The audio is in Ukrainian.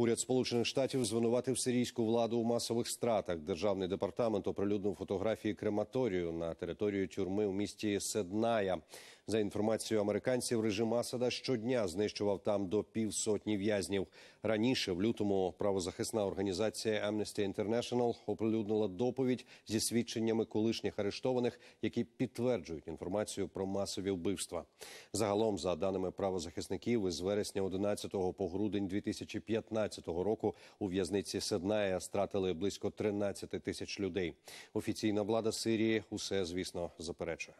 Уряд Сполучених Штатів звинуватив сирійську владу у масових стратах. Державний департамент оприлюднив фотографії крематорію на територію тюрми у місті Седная. За інформацією американців, режим Асада щодня знищував там до півсотні в'язнів. Раніше, в лютому, правозахисна організація Amnesty International оприлюднила доповідь зі свідченнями колишніх арештованих, які підтверджують інформацію про масові вбивства. Загалом, за даними правозахисників, із вересня 11 по грудень 2015 року у в'язниці Седная стратили близько 13 тисяч людей. Офіційна влада Сирії усе звісно заперечує.